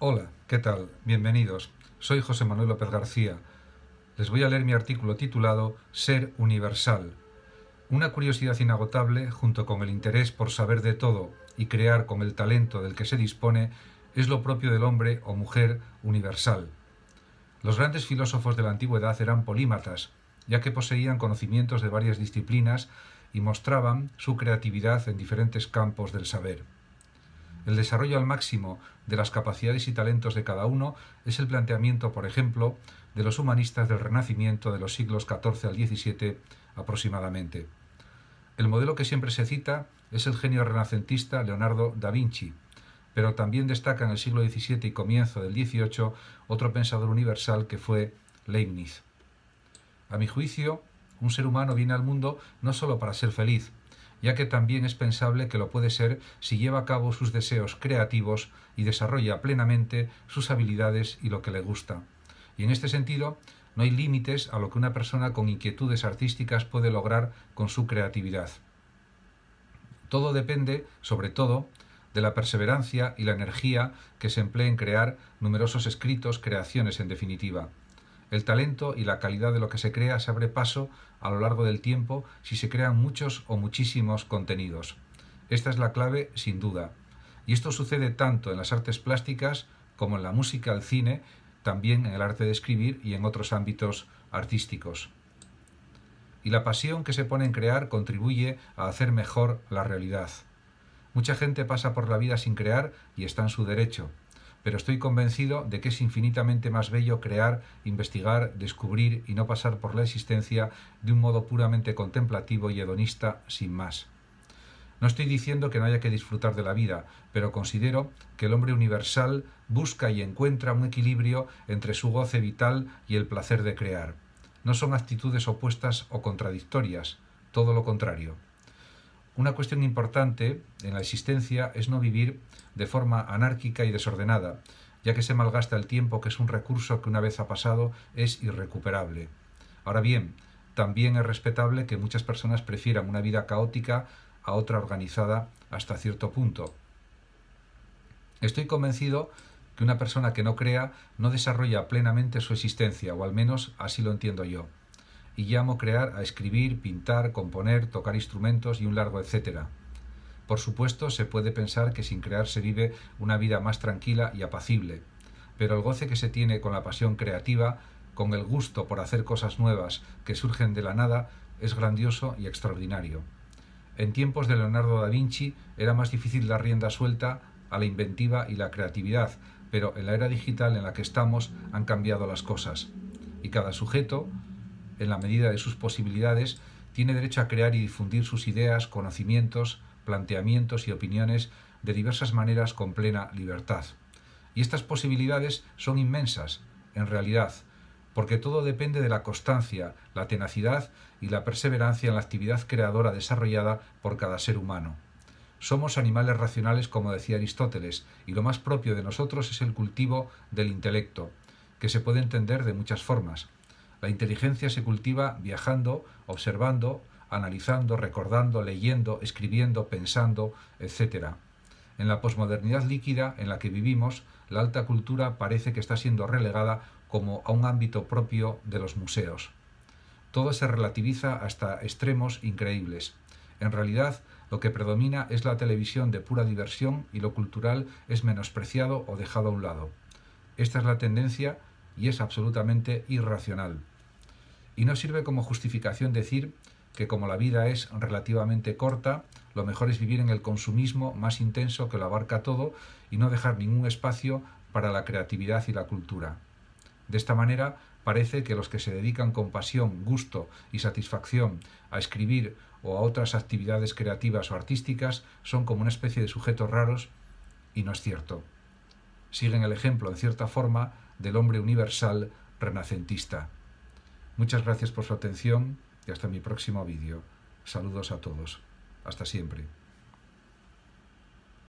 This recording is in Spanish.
Hola, ¿qué tal? Bienvenidos. Soy José Manuel López García. Les voy a leer mi artículo titulado Ser Universal. Una curiosidad inagotable, junto con el interés por saber de todo y crear con el talento del que se dispone, es lo propio del hombre o mujer universal. Los grandes filósofos de la antigüedad eran polímatas, ya que poseían conocimientos de varias disciplinas y mostraban su creatividad en diferentes campos del saber. El desarrollo al máximo de las capacidades y talentos de cada uno es el planteamiento, por ejemplo, de los humanistas del Renacimiento de los siglos XIV al XVII aproximadamente. El modelo que siempre se cita es el genio renacentista Leonardo da Vinci, pero también destaca en el siglo XVII y comienzo del XVIII otro pensador universal que fue Leibniz. A mi juicio, un ser humano viene al mundo no solo para ser feliz, ya que también es pensable que lo puede ser si lleva a cabo sus deseos creativos y desarrolla plenamente sus habilidades y lo que le gusta. Y en este sentido, no hay límites a lo que una persona con inquietudes artísticas puede lograr con su creatividad. Todo depende, sobre todo, de la perseverancia y la energía que se emplee en crear numerosos escritos, creaciones en definitiva. El talento y la calidad de lo que se crea se abre paso a lo largo del tiempo si se crean muchos o muchísimos contenidos. Esta es la clave sin duda. Y esto sucede tanto en las artes plásticas como en la música, el cine, también en el arte de escribir y en otros ámbitos artísticos. Y la pasión que se pone en crear contribuye a hacer mejor la realidad. Mucha gente pasa por la vida sin crear y está en su derecho, pero estoy convencido de que es infinitamente más bello crear, investigar, descubrir y no pasar por la existencia de un modo puramente contemplativo y hedonista sin más. No estoy diciendo que no haya que disfrutar de la vida, pero considero que el hombre universal busca y encuentra un equilibrio entre su goce vital y el placer de crear. No son actitudes opuestas o contradictorias, todo lo contrario. Una cuestión importante en la existencia es no vivir de forma anárquica y desordenada, ya que se malgasta el tiempo que es un recurso que una vez ha pasado es irrecuperable. Ahora bien, también es respetable que muchas personas prefieran una vida caótica a otra organizada hasta cierto punto. Estoy convencido que una persona que no crea no desarrolla plenamente su existencia, o al menos así lo entiendo yo y llamo crear a escribir, pintar, componer, tocar instrumentos y un largo etcétera. Por supuesto, se puede pensar que sin crear se vive una vida más tranquila y apacible, pero el goce que se tiene con la pasión creativa, con el gusto por hacer cosas nuevas que surgen de la nada, es grandioso y extraordinario. En tiempos de Leonardo da Vinci era más difícil dar rienda suelta a la inventiva y la creatividad, pero en la era digital en la que estamos han cambiado las cosas, y cada sujeto, en la medida de sus posibilidades, tiene derecho a crear y difundir sus ideas, conocimientos, planteamientos y opiniones de diversas maneras con plena libertad. Y estas posibilidades son inmensas, en realidad, porque todo depende de la constancia, la tenacidad y la perseverancia en la actividad creadora desarrollada por cada ser humano. Somos animales racionales, como decía Aristóteles, y lo más propio de nosotros es el cultivo del intelecto, que se puede entender de muchas formas, la inteligencia se cultiva viajando, observando, analizando, recordando, leyendo, escribiendo, pensando, etc. En la posmodernidad líquida en la que vivimos, la alta cultura parece que está siendo relegada como a un ámbito propio de los museos. Todo se relativiza hasta extremos increíbles. En realidad, lo que predomina es la televisión de pura diversión y lo cultural es menospreciado o dejado a un lado. Esta es la tendencia y es absolutamente irracional. Y no sirve como justificación decir que como la vida es relativamente corta, lo mejor es vivir en el consumismo más intenso que lo abarca todo y no dejar ningún espacio para la creatividad y la cultura. De esta manera, parece que los que se dedican con pasión, gusto y satisfacción a escribir o a otras actividades creativas o artísticas son como una especie de sujetos raros y no es cierto. Siguen el ejemplo, en cierta forma, del hombre universal renacentista. Muchas gracias por su atención y hasta mi próximo vídeo. Saludos a todos. Hasta siempre.